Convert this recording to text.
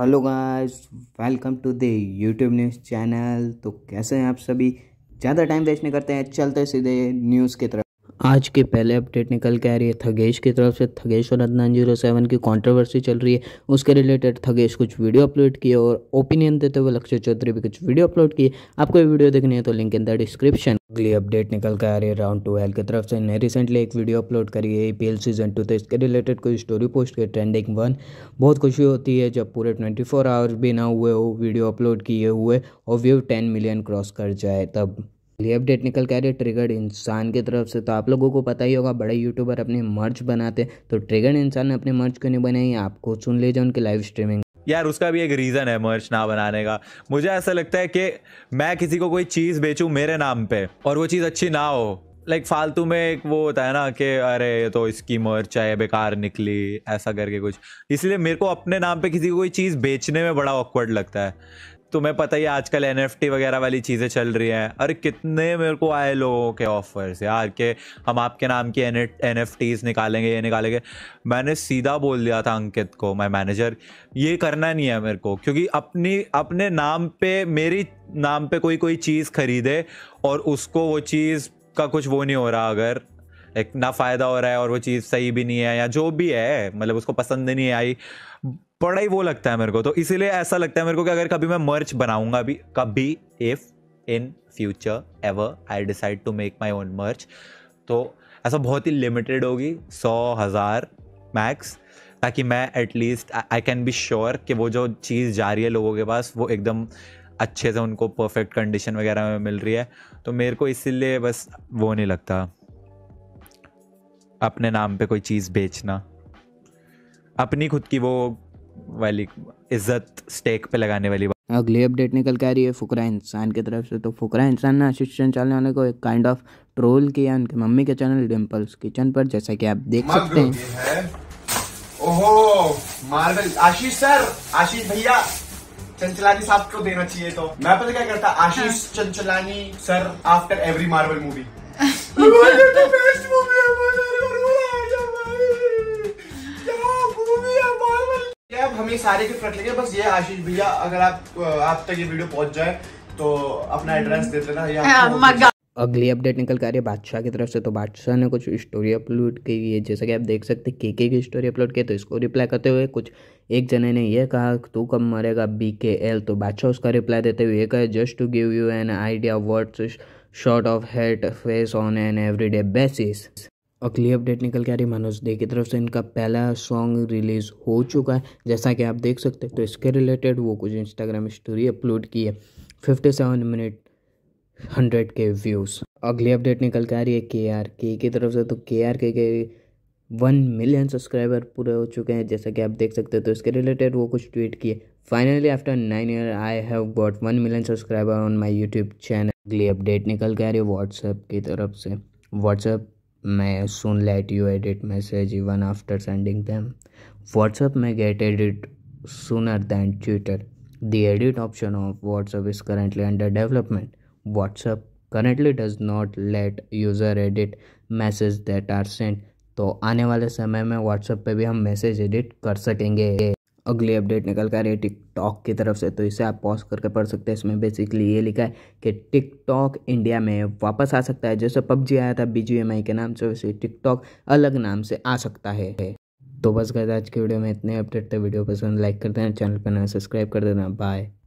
Hello guys welcome to the YouTube news channel तो कैसे हैं आप सभी ज़्यादा टाइम वेस्ट नहीं करते हैं चलते सीधे न्यूज़ की तरफ आज के पहले अपडेट निकल के आ रही है थगेश की तरफ से थगेश और अदनान जीरो सेवन की कंट्रोवर्सी चल रही है उसके रिलेटेड थगेश कुछ वीडियो अपलोड किए और ओपिनियन देते हुए लक्ष्य चौधरी भी कुछ वीडियो अपलोड किए आपको वीडियो देखनी है तो लिंक इन द डिस्क्रिप्शन अगली अपडेट निकल के आ रही है राउंड टू हेल्थ की तरफ से ने रिसेंटली एक वीडियो अपलोड करी है ए सीजन टू तो इसके रिलेटेड कोई स्टोरी पोस्ट की ट्रेंडिंग वन बहुत खुशी होती है जब पूरे ट्वेंटी फोर आवर्स भी ना हुए हो वीडियो अपलोड किए हुए और व्यू टेन मिलियन क्रॉस कर जाए तब ये अपडेट निकल के आ रही है ट्रिगर्ड इंसान की तरफ से तो आप लोगों को पता ही होगा बड़े यूट्यूबर अपने मर्च बनाते हैं तो ट्रिगर्ड इंसान ने अपने मर्च क्यों नहीं बनाई आपको सुन लीजिए उनकी लाइव स्ट्रीमिंग यार उसका भी एक रीज़न है मर्च ना बनाने का मुझे ऐसा लगता है कि मैं किसी को कोई चीज़ बेचूँ मेरे नाम पे और वो चीज़ अच्छी ना हो लाइक like, फालतू में एक वो होता है ना कि अरे ये तो इसकी मर्च है बेकार निकली ऐसा करके कुछ इसलिए मेरे को अपने नाम पे किसी को कोई चीज़ बेचने में बड़ा ऑकवर्ड लगता है तुम्हें पता ही आजकल एन वगैरह वाली चीज़ें चल रही हैं अरे कितने मेरे को आए लोगों के ऑफर्स यार के हम आपके नाम की एन टीज निकालेंगे ये निकालेंगे मैंने सीधा बोल दिया था अंकित को मैं मैनेजर ये करना नहीं है मेरे को क्योंकि अपनी अपने नाम पे मेरी नाम पे कोई कोई चीज़ खरीदे और उसको वो चीज़ का कुछ वो नहीं हो रहा अगर एक ना फ़ायदा हो रहा है और वो चीज़ सही भी नहीं है या जो भी है मतलब उसको पसंद नहीं आई बड़ा ही वो लगता है मेरे को तो इसीलिए ऐसा लगता है मेरे को कि अगर कभी मैं मर्च बनाऊंगा भी कभी if in future ever I decide to make my own merch तो ऐसा बहुत ही लिमिटेड होगी सौ हज़ार मैक्स ताकि मैं at least I can be sure कि वो जो चीज़ जा रही है लोगों के पास वो एकदम अच्छे से उनको परफेक्ट कंडीशन वगैरह में मिल रही है तो मेरे को इसीलिए बस वो नहीं लगता अपने नाम पे कोई चीज़ बेचना अपनी खुद की वो वाली इज्जत स्टेक पे लगाने वाली बात अगली अपडेट निकल के आ रही है फुकरा इंसान की तरफ से तो फुकरा इंसान ने असिस्टेंट चैन चलने वाले को एक काइंड ऑफ ट्रोल किया उनके मम्मी के चैनल डिम्पल्स किचन पर जैसा कि आप देख सकते हैं ओहो मार्वल आशीष सर आशीष भैया चंचलानी साहब को देना चाहिए तो मैं पता क्या करता आशीष हाँ। Chanchlani sir after every Marvel movie बाकी सारे गिफ्ट फ्रंट लगे बस ये आशीष भैया अगर आप आप तक ये वीडियो पहुंच जाए तो अपना एड्रेस दे देना या हाँ, अगली अपडेट निकल कर रही है बादशाह की तरफ से तो बादशाह ने कुछ स्टोरी अपलोड की है जैसा कि आप देख सकते हैं केके की स्टोरी अपलोड की तो इसको रिप्लाई करते हुए कुछ एक जने ने यह कहा तू कब मरेगा बी के एल तो बादशाह उसका रिप्लाई देते हुए ये कहे just to give you an idea words short of hate face on an everyday basis अगली अपडेट निकल के आ रही मनोज दे की तरफ से इनका पहला सॉन्ग रिलीज़ हो चुका है जैसा कि आप देख सकते हैं तो इसके रिलेटेड वो कुछ इंस्टाग्राम स्टोरी अपलोड की है फिफ्टी सेवन मिनट हंड्रेड के व्यूज़ अगली अपडेट निकल के आ रही है के आर के की तरफ से तो के आर के के वन मिलियन सब्सक्राइबर पूरे हो चुके हैं जैसा कि आप देख सकते हो तो इसके रिलेटेड वो कुछ ट्वीट किए finally after nine year I have got one million subscriber on my YouTube channel अगली अपडेट निकल के आ रही है व्हाट्सएप की तरफ से WhatsApp may soon let you edit message even after sending them WhatsApp may get edit sooner than Twitter the edit option of WhatsApp is currently under development WhatsApp currently does not let user edit message that are send तो आने वाले समय में WhatsApp पे भी हम message edit कर सकेंगे अगली अपडेट निकल कर रही है टिकटॉक की तरफ से तो इसे आप पॉज करके पढ़ सकते हैं इसमें बेसिकली ये लिखा है कि टिकटॉक इंडिया में वापस आ सकता है जैसे पबजी आया था बी के नाम से वैसे टिकटॉक अलग नाम से आ सकता है तो बस गए आज के वीडियो में इतने अपडेट थे वीडियो पसंद लाइक कर देना चैनल पर सब्सक्राइब कर देना बाय